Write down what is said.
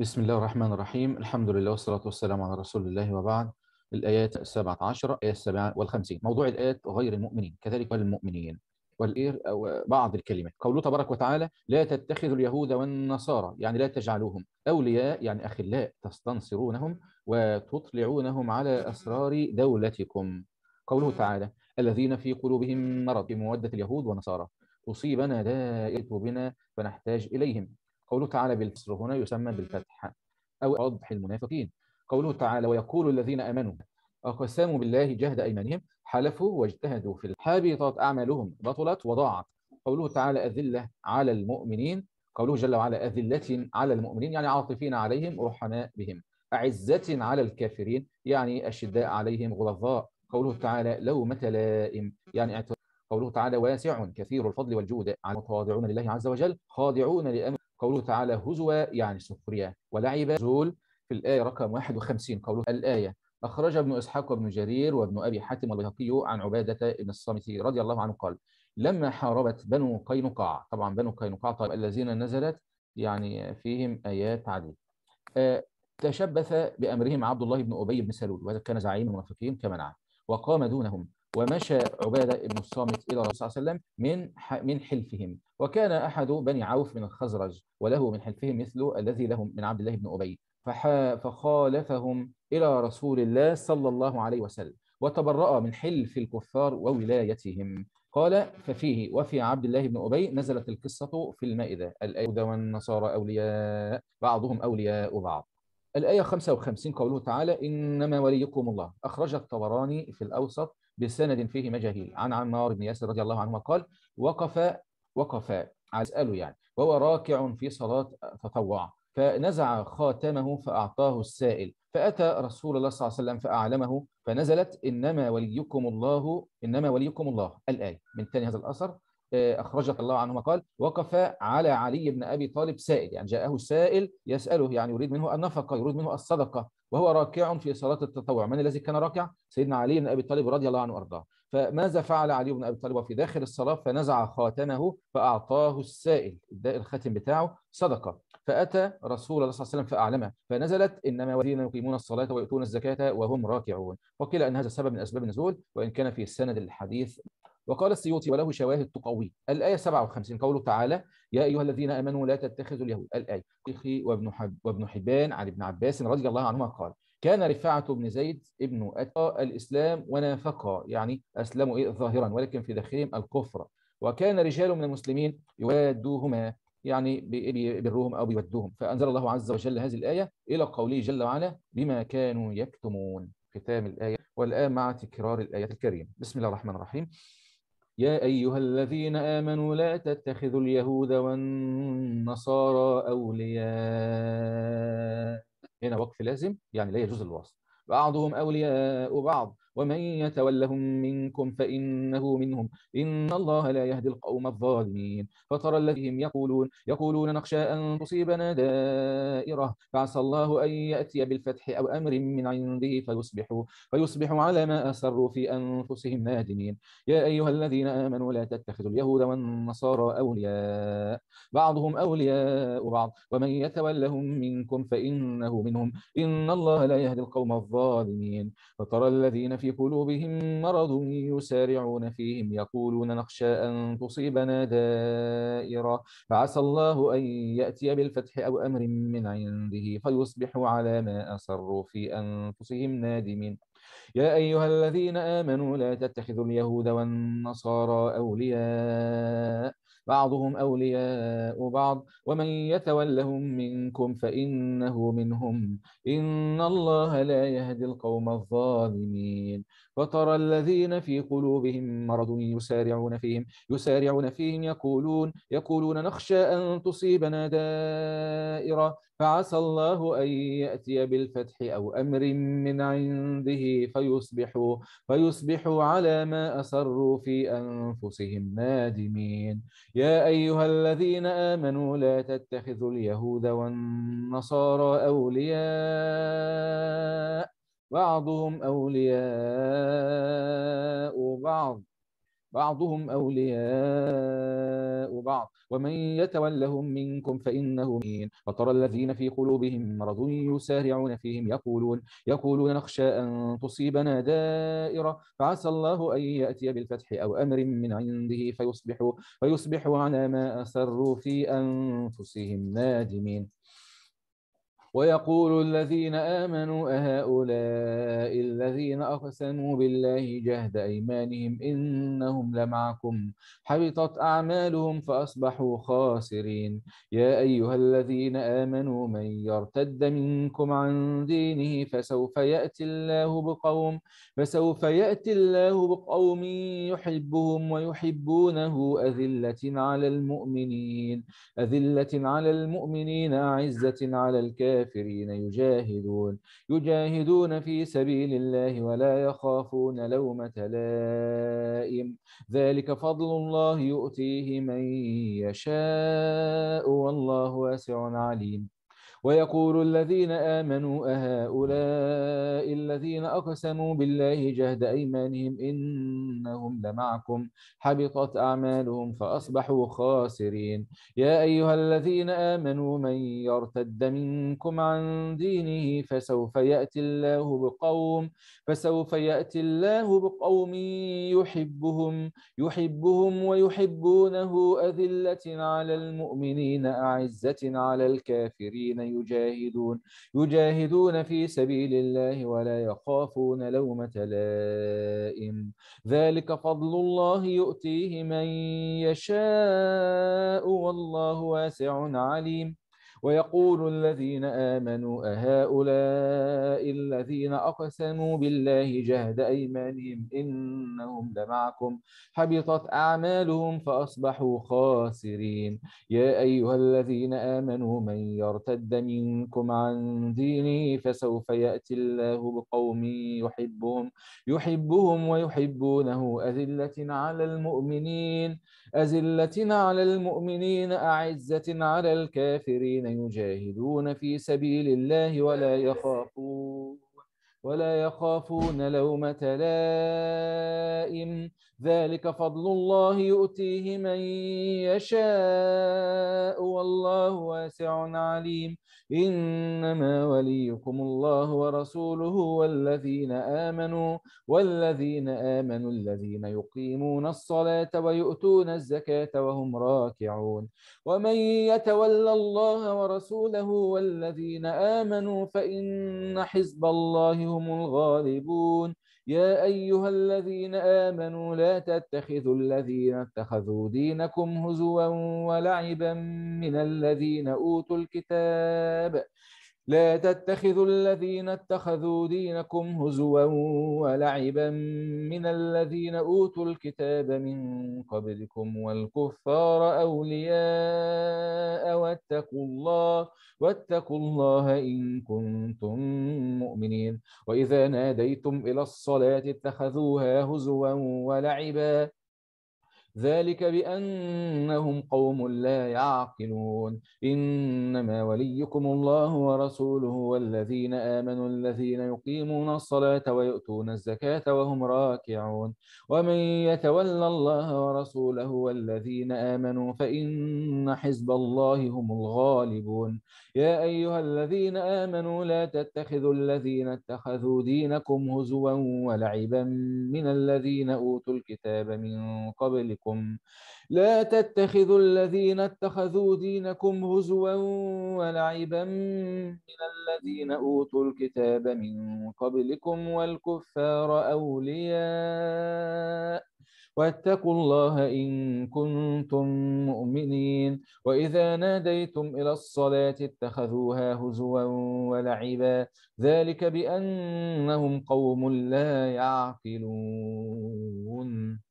بسم الله الرحمن الرحيم الحمد لله والصلاة والسلام على رسول الله وبعد الآيات السبعة عشر آية السبعة والخمسين موضوع الآيات غير المؤمنين كذلك والمؤمنين والإير بعض الكلمات قوله تبارك وتعالى لا تتخذوا اليهود والنصارى يعني لا تجعلوهم أولياء يعني أخلاء تستنصرونهم وتطلعونهم على أسرار دولتكم قوله تعالى الذين في قلوبهم مرض بمودة اليهود والنصارى تصيبنا دائرة بنا فنحتاج إليهم قوله تعالى بالكسر هنا يسمى بالفتح أو واضح المنافقين قوله تعالى ويقول الذين آمنوا أقسموا بالله جهد أيمانهم حلفوا واجتهدوا في الحابطات أعمالهم بطلت وضاعت قوله تعالى أذلة على المؤمنين قوله جل وعلا أذلة على المؤمنين يعني عاطفين عليهم رحماء بهم أعزة على الكافرين يعني أشداء عليهم غلظاء قوله تعالى لومة لائم يعني قوله تعالى واسع كثير الفضل والجود متواضعون لله عز وجل خاضعون لأمر قوله تعالى هزوا يعني سخرية ولعب زول في الآية رقم 51 قوله الآية أخرج ابن إسحاق وابن جرير وابن أبي حاتم والبيهقي عن عبادة بن الصامت رضي الله عنه قال لما حاربت بنو قينقاع طبعا بنو قينقاع طيب الذين نزلت يعني فيهم آيات عديدة آه، تشبث بأمرهم عبد الله بن أبي بن سلول وهذا كان زعيم المنافقين كما نعلم وقام دونهم ومشى عبادة بن الصامت إلى الرسول صلى الله عليه وسلم من من حلفهم وكان أحد بني عوف من الخزرج وله من حلفهم مثل الذي لهم من عبد الله بن أبي فخالفهم إلى رسول الله صلى الله عليه وسلم وتبرأ من حلف الكفار وولايتهم قال ففيه وفي عبد الله بن أبي نزلت القصة في المائدة الأيهود والنصارى أولياء بعضهم أولياء بعض الآية 55 قوله تعالى إنما وليكم الله أخرج الطبراني في الأوسط بسند فيه مجاهيل عن عمار بن ياسر رضي الله عنهما قال وقف وقف اساله يعني وهو راكع في صلاه تطوع فنزع خاتمه فاعطاه السائل فاتى رسول الله صلى الله عليه وسلم فاعلمه فنزلت انما وليكم الله انما وليكم الله الايه من ثاني هذا الاثر آه، أخرجك الله عنهما قال وقف على علي بن أبي طالب سائل يعني جاءه سائل يسأله يعني يريد منه النفقة يريد منه الصدقة وهو راكع في صلاة التطوع من الذي كان راكع؟ سيدنا علي بن أبي طالب رضي الله عنه وأرضاه فماذا فعل علي بن أبي طالب وفي داخل الصلاة فنزع خاتمه فأعطاه السائل الخاتم بتاعه صدقة فأتى رسول الله صلى الله عليه وسلم فأعلمه فنزلت إنما الذين يقيمون الصلاة ويؤتون الزكاة وهم راكعون وقيل أن هذا سبب من أسباب النزول وإن كان في السند الحديث وقال السيوطي وله شواهد تقوي الآية 57 قوله تعالى يا أيها الذين آمنوا لا تتخذوا اليهود الآية وابن, حب وابن حبان عن ابن عباس رضي الله عنهما قال كان رفاعة بن زيد ابن أتى الإسلام ونافقا يعني أسلموا إيه ظاهرا ولكن في داخلهم الكفر وكان رجال من المسلمين يوادوهما يعني بيبروهم أو بيودوهم فأنزل الله عز وجل هذه الآية إلى قوله جل وعلا بما كانوا يكتمون ختام الآية والآن مع تكرار الآية الكريمة بسم الله الرحمن الرحيم يا أيها الذين آمنوا لا تتخذوا اليهود والنصارى أولياء هنا وقف لازم يعني لا يجوز الوصف بعضهم أولياء بعض ومن يتولهم منكم فإنه منهم إن الله لا يهدي القوم الظالمين فترى الذين يقولون يقولون نخشى أن تصيبنا دائرة فعسى الله أن يأتي بالفتح أو أمر من عنده فيصبحوا, فيصبحوا على ما أسروا في أنفسهم نادمين يا أيها الذين آمنوا لا تتخذوا اليهود والنصارى أولياء بعضهم أولياء بعض ومن يتولهم منكم فإنه منهم إن الله لا يهدي القوم الظالمين فترى الذين في في قلوبهم مرض يسارعون فيهم يقولون نخشى أن تصيبنا دائرة فعسى الله أن يأتي بالفتح أو أمر من عنده فيصبحوا على ما أسروا في أنفسهم نادمين يا أيها الذين آمنوا لا تتخذوا اليهود والنصارى أولياء بعضهم أولياء بعض ومن يتولهم منكم فإنه منهم إن الله لا يهدي القوم الظالمين فترى الذين في قلوبهم مرض يسارعون فيهم يسارعون فيهم يقولون يقولون نخشى أن تصيبنا دائرة فعسى الله أن يأتي بالفتح أو أمر من عنده فيصبحوا, فيصبحوا على ما أسروا في أنفسهم نادمين يا أيها الذين آمنوا لا تتخذوا اليهود والنصارى أولياء بعضهم أولياء بعض بعضهم أولياء بعض ومن يتولهم منكم فإنه مين فترى الذين في قلوبهم مرض يسارعون فيهم يقولون يقولون نخشى أن تصيبنا دائرة فعسى الله أن يأتي بالفتح أو أمر من عنده فيصبحوا, فيصبحوا على ما أسروا في أنفسهم نادمين ويقول الذين آمنوا أهؤلاء الذين أقسموا بالله جهد أيمانهم إنهم لمعكم حبطت أعمالهم فأصبحوا خاسرين يا أيها الذين آمنوا من يرتد منكم عن دينه فسوف يأتي الله بقوم فسوف يأتي الله بقوم يحبهم ويحبونه أذلة على المؤمنين أذلة على المؤمنين أعزة على الكافرين الكافرين يجاهدون يجاهدون في سبيل الله ولا يخافون لومة لائم ذلك فضل الله يؤتيه من يشاء والله واسع عليم ويقول الذين آمنوا أهؤلاء الذين أقسموا بالله جهد أيمانهم إنهم لمعكم حبطت أعمالهم فأصبحوا خاسرين يا أيها الذين آمنوا من يرتد منكم عن دينه فسوف يأتي الله بقوم فسوف يأتي الله بقوم يحبهم يحبهم ويحبونه أذلة على المؤمنين أعزة على الكافرين يجاهدون يجاهدون في سبيل الله ولا يخافون لومة لائم ذلك فضل الله يؤتيه من يشاء والله واسع عليم ويقول الذين آمنوا أهؤلاء الذين أقسموا بالله جهد أيمانهم إنهم لمعكم حبطت أعمالهم فأصبحوا خاسرين يا أيها الذين آمنوا من يرتد منكم عن دينه فسوف يأتي الله بقوم يحبهم يحبهم ويحبونه أذلة على المؤمنين أذلة على المؤمنين أعزة على الكافرين يجاهدون في سبيل الله ولا يخافون ولا يخافون لومة لائم ذلك فضل الله يؤتيه من يشاء والله واسع عليم إنما وليكم الله ورسوله والذين آمنوا والذين آمنوا الذين يقيمون الصلاة ويؤتون الزكاة وهم راكعون ومن يتولى الله ورسوله والذين آمنوا فإن حزب الله هم الغالبون يا أيها الذين آمنوا لا تتخذوا الذين اتخذوا دينكم هزوا ولعبا من الذين أوتوا الكتاب لا تتخذوا الذين اتخذوا دينكم هزوا ولعبا من الذين اوتوا الكتاب من قبلكم والكفار اولياء واتقوا الله واتقوا الله ان كنتم مؤمنين واذا ناديتم الى الصلاه اتخذوها هزوا ولعبا ذلك بأنهم قوم لا يعقلون إنما وليكم الله ورسوله والذين آمنوا الذين يقيمون الصلاة ويؤتون الزكاة وهم راكعون ومن يتولى الله ورسوله والذين آمنوا فإن حزب الله هم الغالبون يا أيها الذين آمنوا لا تتخذوا الذين اتخذوا دينكم هزوا ولعبا من الذين أوتوا الكتاب من قبلكم دينكم لا تتخذوا الذين اتخذوا دينكم هزوا ولعبا من الذين أوتوا الكتاب من قبلكم والكفار أولياء واتقوا الله إن كنتم مؤمنين وإذا ناديتم إلى الصلاة اتخذوها هزوا ولعبا ذلك بأنهم قوم لا يعقلون